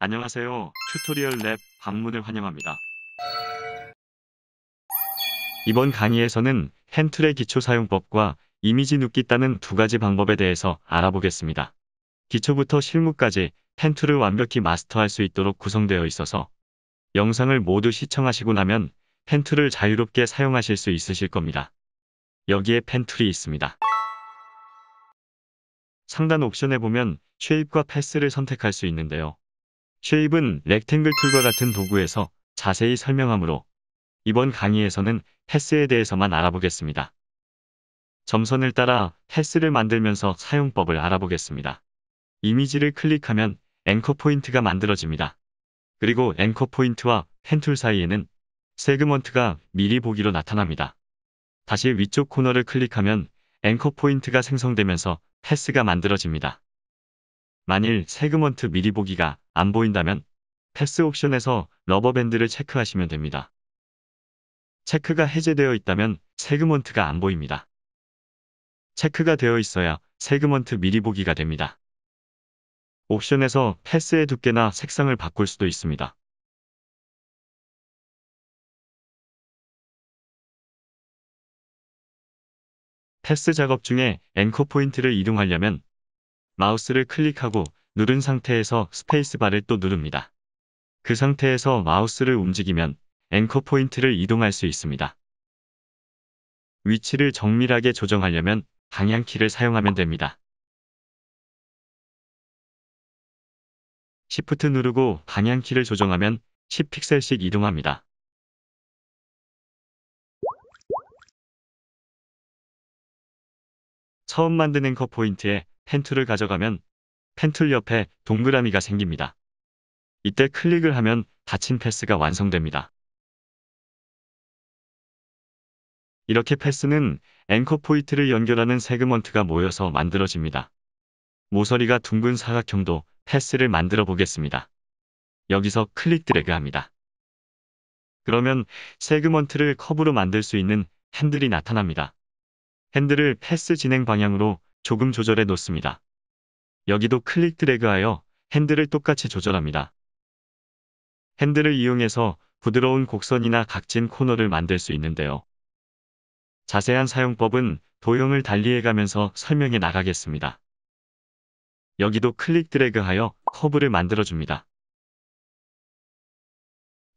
안녕하세요. 튜토리얼 랩 방문을 환영합니다. 이번 강의에서는 헨툴의 기초 사용법과 이미지 눕기 따는 두 가지 방법에 대해서 알아보겠습니다. 기초부터 실무까지 헨툴을 완벽히 마스터할 수 있도록 구성되어 있어서 영상을 모두 시청하시고 나면 펜툴을 자유롭게 사용하실 수 있으실 겁니다. 여기에 펜툴이 있습니다. 상단 옵션에 보면 쉐입과 패스를 선택할 수 있는데요. 쉐입은 렉탱글 툴과 같은 도구에서 자세히 설명하므로 이번 강의에서는 패스에 대해서만 알아보겠습니다. 점선을 따라 패스를 만들면서 사용법을 알아보겠습니다. 이미지를 클릭하면 앵커 포인트가 만들어집니다. 그리고 앵커 포인트와 펜 툴 사이에는 세그먼트가 미리 보기로 나타납니다. 다시 위쪽 코너를 클릭하면 앵커 포인트가 생성되면서 패스가 만들어집니다. 만일 세그먼트 미리 보기가 안 보인다면 패스 옵션에서 러버밴드를 체크하시면 됩니다. 체크가 해제되어 있다면 세그먼트가 안 보입니다. 체크가 되어 있어야 세그먼트 미리 보기가 됩니다. 옵션에서 패스의 두께나 색상을 바꿀 수도 있습니다. 패스 작업 중에 앵커 포인트를 이동하려면 마우스를 클릭하고 누른 상태에서 스페이스바를 또 누릅니다. 그 상태에서 마우스를 움직이면 앵커 포인트를 이동할 수 있습니다. 위치를 정밀하게 조정하려면 방향키를 사용하면 됩니다. Shift 누르고 방향키를 조정하면 10픽셀씩 이동합니다. 처음 만든 앵커 포인트에 펜툴을 가져가면 펜툴 옆에 동그라미가 생깁니다. 이때 클릭을 하면 닫힌 패스가 완성됩니다. 이렇게 패스는 앵커 포인트를 연결하는 세그먼트가 모여서 만들어집니다. 모서리가 둥근 사각형도 패스를 만들어 보겠습니다. 여기서 클릭 드래그 합니다. 그러면 세그먼트를 컵으로 만들 수 있는 핸들이 나타납니다. 핸들을 패스 진행 방향으로 조금 조절해 놓습니다. 여기도 클릭 드래그하여 핸들을 똑같이 조절합니다. 핸들을 이용해서 부드러운 곡선이나 각진 코너를 만들 수 있는데요. 자세한 사용법은 도형을 달리해가면서 설명해 나가겠습니다. 여기도 클릭 드래그하여 커브를 만들어줍니다.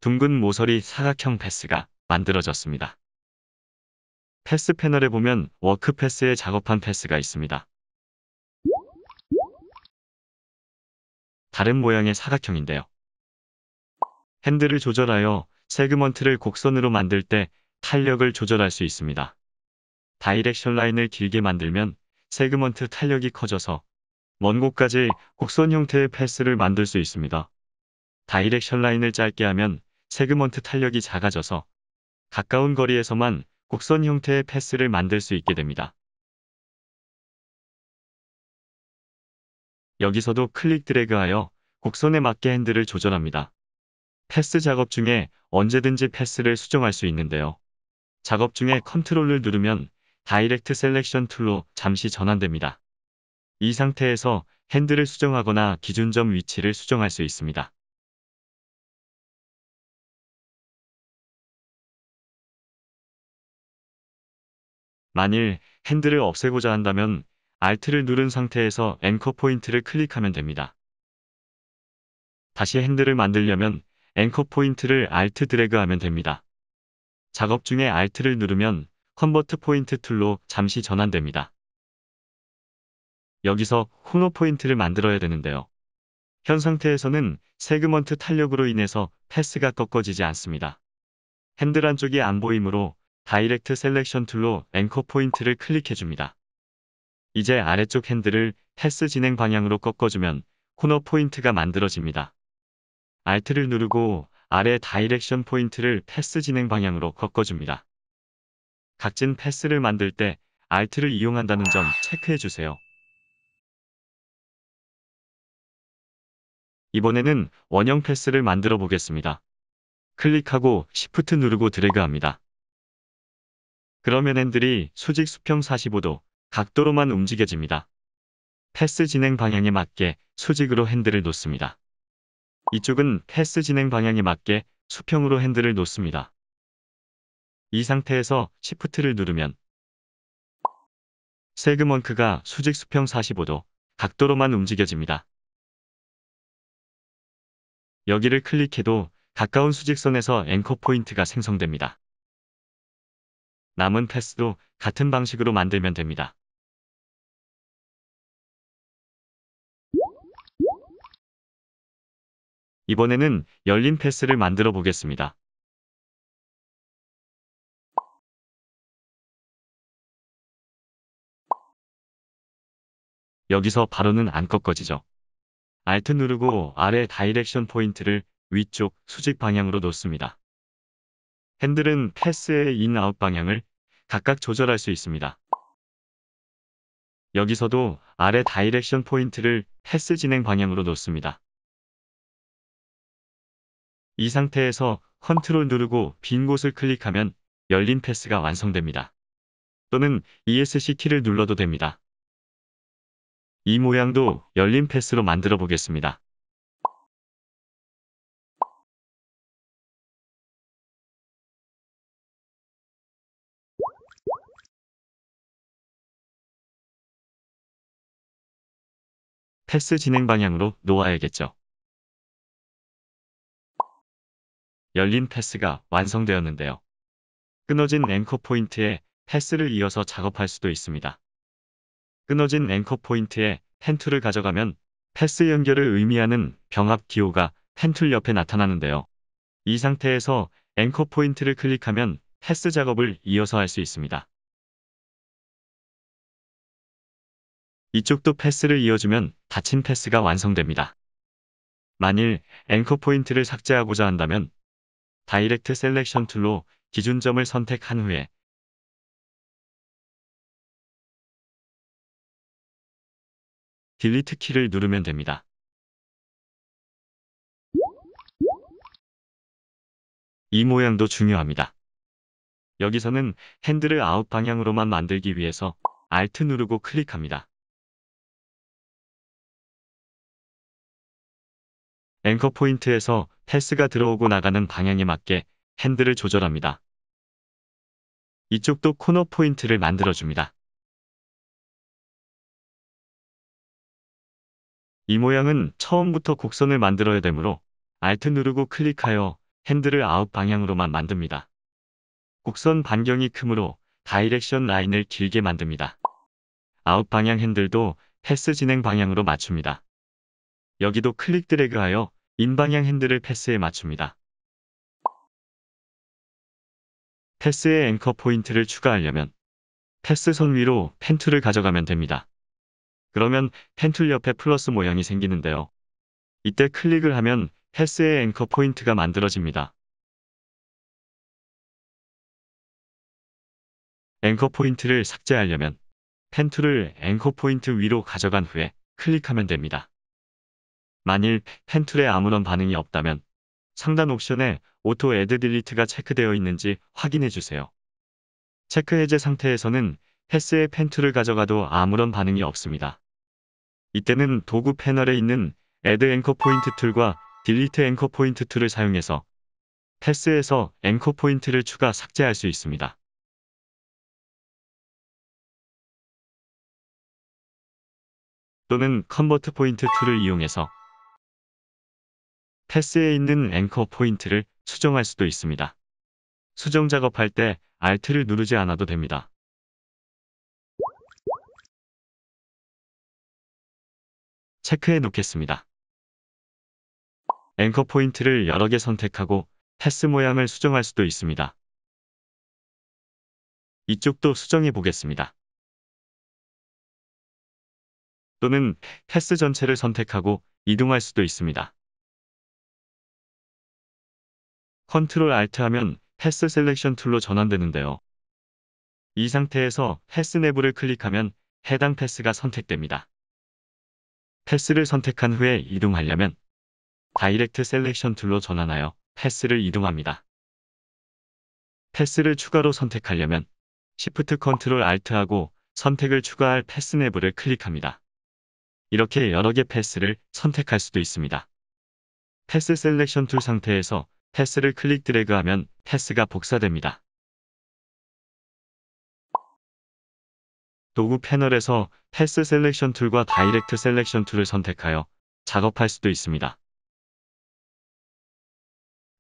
둥근 모서리 사각형 패스가 만들어졌습니다. 패스 패널에 보면 워크패스에 작업한 패스가 있습니다. 다른 모양의 사각형인데요. 핸들을 조절하여 세그먼트를 곡선으로 만들 때 탄력을 조절할 수 있습니다. 다이렉션 라인을 길게 만들면 세그먼트 탄력이 커져서 먼 곳까지 곡선 형태의 패스를 만들 수 있습니다. 다이렉션 라인을 짧게 하면 세그먼트 탄력이 작아져서 가까운 거리에서만 곡선 형태의 패스를 만들 수 있게 됩니다. 여기서도 클릭 드래그하여 곡선에 맞게 핸들을 조절합니다. 패스 작업 중에 언제든지 패스를 수정할 수 있는데요. 작업 중에 컨트롤을 누르면 다이렉트 셀렉션 툴로 잠시 전환됩니다. 이 상태에서 핸들을 수정하거나 기준점 위치를 수정할 수 있습니다. 만일 핸들을 없애고자 한다면 Alt를 누른 상태에서 앵커 포인트를 클릭하면 됩니다. 다시 핸들을 만들려면 앵커 포인트를 Alt 드래그하면 됩니다. 작업 중에 Alt를 누르면 컨버트 포인트 툴로 잠시 전환됩니다. 여기서 홈너 포인트를 만들어야 되는데요. 현 상태에서는 세그먼트 탄력으로 인해서 패스가 꺾어지지 않습니다. 핸들 안쪽이안 보이므로 다이렉트 셀렉션 툴로 앵커 포인트를 클릭해줍니다. 이제 아래쪽 핸들을 패스 진행 방향으로 꺾어주면 코너 포인트가 만들어집니다. Alt를 누르고 아래 다이렉션 포인트를 패스 진행 방향으로 꺾어줍니다. 각진 패스를 만들 때 Alt를 이용한다는 점 체크해주세요. 이번에는 원형 패스를 만들어 보겠습니다. 클릭하고 Shift 누르고 드래그합니다. 그러면 핸들이 수직 수평 45도, 각도로만 움직여집니다. 패스 진행 방향에 맞게 수직으로 핸들을 놓습니다. 이쪽은 패스 진행 방향에 맞게 수평으로 핸들을 놓습니다. 이 상태에서 s h i f t 를 누르면 세그먼크가 수직 수평 45도 각도로만 움직여집니다. 여기를 클릭해도 가까운 수직선에서 앵커 포인트가 생성됩니다. 남은 패스도 같은 방식으로 만들면 됩니다. 이번에는 열린 패스를 만들어 보겠습니다. 여기서 바로는 안 꺾어지죠. Alt 누르고 아래 다이렉션 포인트를 위쪽 수직 방향으로 놓습니다. 핸들은 패스의 인아웃 방향을 각각 조절할 수 있습니다. 여기서도 아래 다이렉션 포인트를 패스 진행 방향으로 놓습니다. 이 상태에서 컨트롤 누르고 빈 곳을 클릭하면 열린 패스가 완성됩니다. 또는 ESC 키를 눌러도 됩니다. 이 모양도 열린 패스로 만들어 보겠습니다. 패스 진행 방향으로 놓아야겠죠. 열린 패스가 완성되었는데요. 끊어진 앵커 포인트에 패스를 이어서 작업할 수도 있습니다. 끊어진 앵커 포인트에 펜툴을 가져가면 패스 연결을 의미하는 병합 기호가 펜툴 옆에 나타나는데요. 이 상태에서 앵커 포인트를 클릭하면 패스 작업을 이어서 할 수 있습니다. 이쪽도 패스를 이어주면 닫힌 패스가 완성됩니다. 만일 앵커 포인트를 삭제하고자 한다면 다이렉트 셀렉션 툴로 기준점을 선택한 후에 딜리트 키를 누르면 됩니다. 이 모양도 중요합니다. 여기서는 핸들을 아웃 방향으로만 만들기 위해서 Alt 누르고 클릭합니다. 앵커 포인트에서 패스가 들어오고 나가는 방향에 맞게 핸들을 조절합니다. 이쪽도 코너 포인트를 만들어줍니다. 이 모양은 처음부터 곡선을 만들어야 되므로 Alt 누르고 클릭하여 핸들을 아웃 방향으로만 만듭니다. 곡선 반경이 크므로 다이렉션 라인을 길게 만듭니다. 아웃 방향 핸들도 패스 진행 방향으로 맞춥니다. 여기도 클릭 드래그하여 인방향 핸들을 패스에 맞춥니다. 패스에 앵커 포인트를 추가하려면 패스 선 위로 펜 툴을 가져가면 됩니다. 그러면 펜툴 옆에 플러스 모양이 생기는데요. 이때 클릭을 하면 패스의 앵커 포인트가 만들어집니다. 앵커 포인트를 삭제하려면 펜 툴을 앵커 포인트 위로 가져간 후에 클릭하면 됩니다. 만일 펜툴에 아무런 반응이 없다면 상단 옵션에 오토 애드 딜리트가 체크되어 있는지 확인해 주세요. 체크 해제 상태에서는 패스의 펜툴을 가져가도 아무런 반응이 없습니다. 이때는 도구 패널에 있는 Add Anchor Point 툴과 Delete Anchor Point 툴을 사용해서 패스에서 앵커 포인트를 추가 삭제할 수 있습니다. 또는 Convert Point 툴을 이용해서 패스에 있는 앵커 포인트를 수정할 수도 있습니다. 수정 작업할 때 Alt를 누르지 않아도 됩니다. 체크해 놓겠습니다. 앵커 포인트를 여러 개 선택하고 패스 모양을 수정할 수도 있습니다. 이쪽도 수정해 보겠습니다. 또는 패스 전체를 선택하고 이동할 수도 있습니다. 컨트롤 알트 하면 패스 셀렉션 툴로 전환되는데요. 이 상태에서 패스 내부를 클릭하면 해당 패스가 선택됩니다. 패스를 선택한 후에 이동하려면 다이렉트 셀렉션 툴로 전환하여 패스를 이동합니다. 패스를 추가로 선택하려면 Shift Ctrl Alt하고 선택을 추가할 패스 내부를 클릭합니다. 이렇게 여러 개 패스를 선택할 수도 있습니다. 패스 셀렉션 툴 상태에서 패스를 클릭 드래그하면 패스가 복사됩니다. 도구 패널에서 패스 셀렉션 툴과 다이렉트 셀렉션 툴을 선택하여 작업할 수도 있습니다.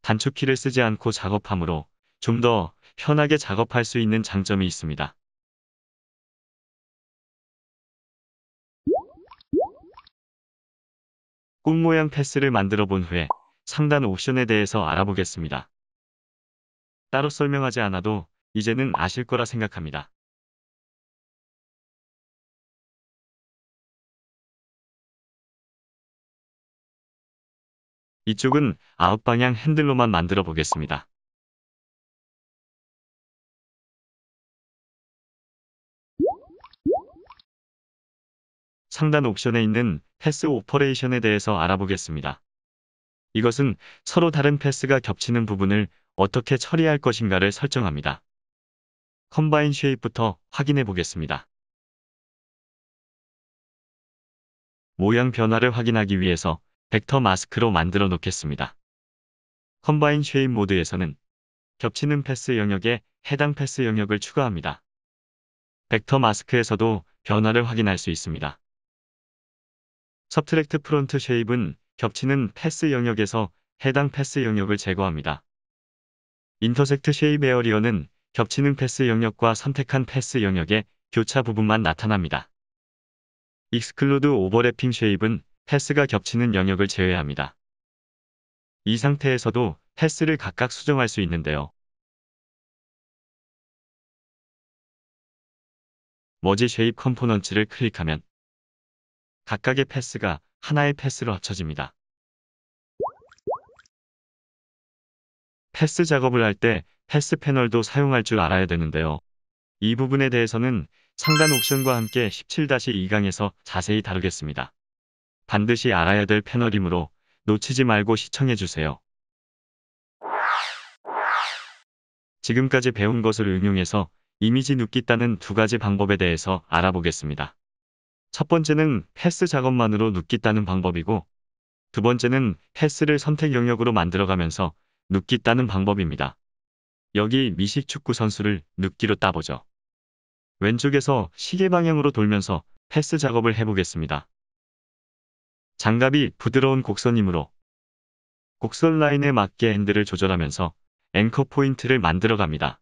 단축키를 쓰지 않고 작업함으로좀 더 편하게 작업할 수 있는 장점이 있습니다. 꽃 모양 패스를 만들어 본 후에 상단 옵션에 대해서 알아보겠습니다. 따로 설명하지 않아도 이제는 아실 거라 생각합니다. 이쪽은 아웃방향 핸들로만 만들어 보겠습니다. 상단 옵션에 있는 패스 오퍼레이션에 대해서 알아보겠습니다. 이것은 서로 다른 패스가 겹치는 부분을 어떻게 처리할 것인가를 설정합니다. 컴바인 쉐입부터 확인해 보겠습니다. 모양 변화를 확인하기 위해서 벡터 마스크로 만들어 놓겠습니다. 컴바인 쉐입 모드에서는 겹치는 패스 영역에 해당 패스 영역을 추가합니다. 벡터 마스크에서도 변화를 확인할 수 있습니다. 서브트랙트 프론트 쉐입은 겹치는 패스 영역에서 해당 패스 영역을 제거합니다. 인터섹트 쉐이베어리어는 겹치는 패스 영역과 선택한 패스 영역의 교차 부분만 나타납니다. 익스클루드 오버래핑 쉐입은 패스가 겹치는 영역을 제외합니다. 이 상태에서도 패스를 각각 수정할 수 있는데요. 머지 쉐입 컴포넌츠를 클릭하면 각각의 패스가 하나의 패스로 합쳐집니다. 패스 작업을 할 때 패스 패널도 사용할 줄 알아야 되는데요. 이 부분에 대해서는 상단 옵션과 함께 17-2강에서 자세히 다루겠습니다. 반드시 알아야 될 패널이므로 놓치지 말고 시청해주세요. 지금까지 배운 것을 응용해서 이미지 눕기 따는 두 가지 방법에 대해서 알아보겠습니다. 첫 번째는 패스 작업만으로 눕기 따는 방법이고 두 번째는 패스를 선택 영역으로 만들어가면서 눕기 따는 방법입니다. 여기 미식 축구 선수를 눕기로 따보죠. 왼쪽에서 시계 방향으로 돌면서 패스 작업을 해보겠습니다. 장갑이 부드러운 곡선이므로 곡선 라인에 맞게 핸들을 조절하면서 앵커 포인트를 만들어갑니다.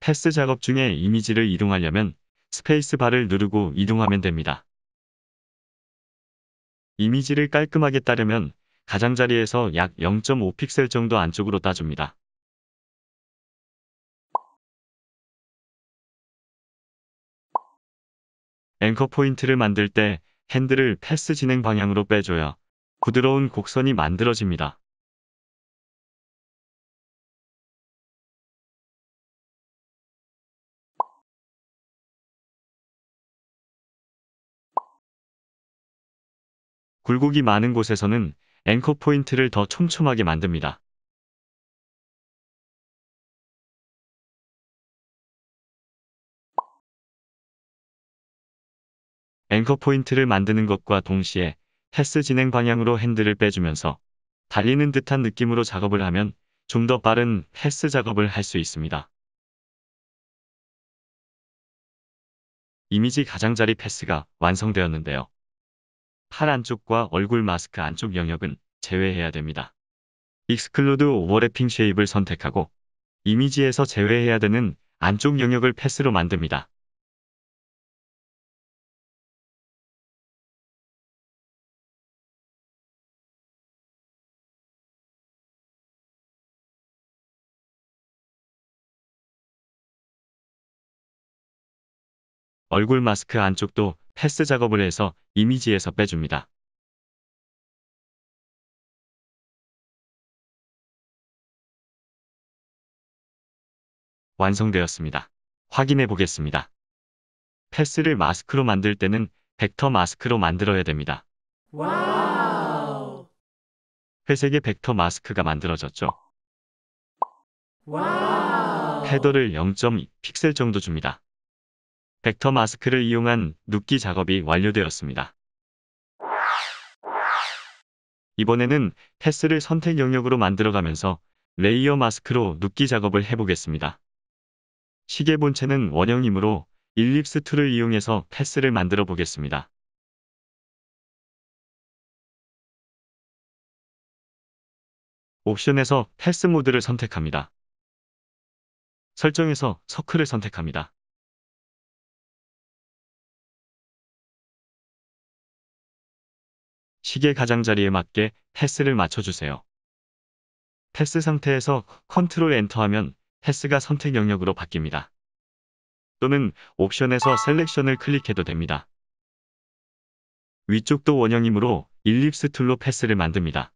패스 작업 중에 이미지를 이동하려면 스페이스 바를 누르고 이동하면 됩니다. 이미지를 깔끔하게 따르면 가장자리에서 약 0.5픽셀 정도 안쪽으로 따줍니다. 앵커 포인트를 만들 때 핸들을 패스 진행 방향으로 빼줘야 부드러운 곡선이 만들어집니다. 굴곡이 많은 곳에서는 앵커 포인트를 더 촘촘하게 만듭니다. 앵커 포인트를 만드는 것과 동시에 패스 진행 방향으로 핸들을 빼주면서 달리는 듯한 느낌으로 작업을 하면 좀 더 빠른 패스 작업을 할 수 있습니다. 이미지 가장자리 패스가 완성되었는데요. 팔 안쪽과 얼굴 마스크 안쪽 영역은 제외해야 됩니다. 익스클루드 오버래핑 쉐입을 선택하고 이미지에서 제외해야 되는 안쪽 영역을 패스로 만듭니다. 얼굴 마스크 안쪽도 패스 작업을 해서 이미지에서 빼줍니다. 완성되었습니다. 확인해 보겠습니다. 패스를 마스크로 만들 때는 벡터 마스크로 만들어야 됩니다. 와우. 회색의 벡터 마스크가 만들어졌죠. 와우. 헤더를 0.2픽셀 정도 줍니다. 벡터 마스크를 이용한 눕기 작업이 완료되었습니다. 이번에는 패스를 선택 영역으로 만들어가면서 레이어 마스크로 눕기 작업을 해보겠습니다. 시계 본체는 원형이므로 일립스 툴을 이용해서 패스를 만들어 보겠습니다. 옵션에서 패스 모드를 선택합니다. 설정에서 서클을 선택합니다. 시계 가장자리에 맞게 패스를 맞춰주세요. 패스 상태에서 컨트롤 엔터하면 패스가 선택 영역으로 바뀝니다. 또는 옵션에서 셀렉션을 클릭해도 됩니다. 위쪽도 원형이므로 일립스 툴로 패스를 만듭니다.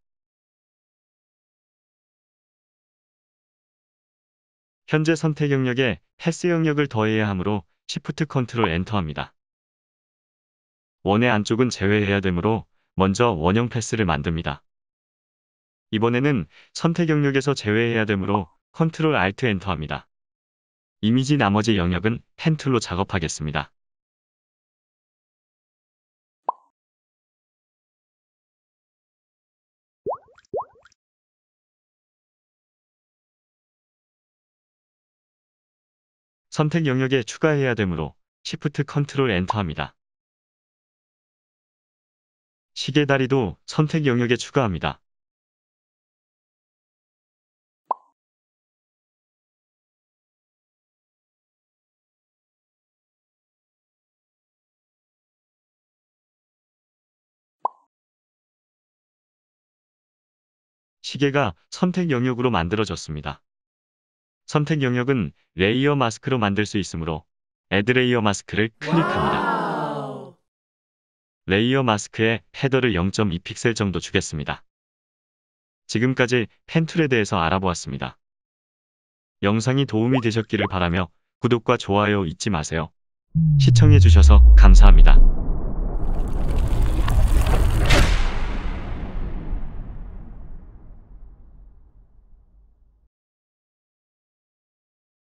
현재 선택 영역에 패스 영역을 더해야 하므로 Shift 컨트롤 엔터합니다. 원의 안쪽은 제외해야 되므로 먼저 원형 패스를 만듭니다. 이번에는 선택 영역에서 제외해야 되므로 컨트롤 알트 엔터합니다. 이미지 나머지 영역은 펜 툴로 작업하겠습니다. 선택 영역에 추가해야 되므로 Shift 컨트롤 엔터합니다. 시계다리도 선택 영역에 추가합니다. 시계가 선택 영역으로 만들어졌습니다. 선택 영역은 레이어 마스크로 만들 수 있으므로 애드 레이어 마스크를 클릭합니다. 레이어 마스크에 헤더를 0.2픽셀 정도 주겠습니다. 지금까지 펜툴에 대해서 알아보았습니다. 영상이 도움이 되셨기를 바라며 구독과 좋아요 잊지 마세요. 시청해주셔서 감사합니다.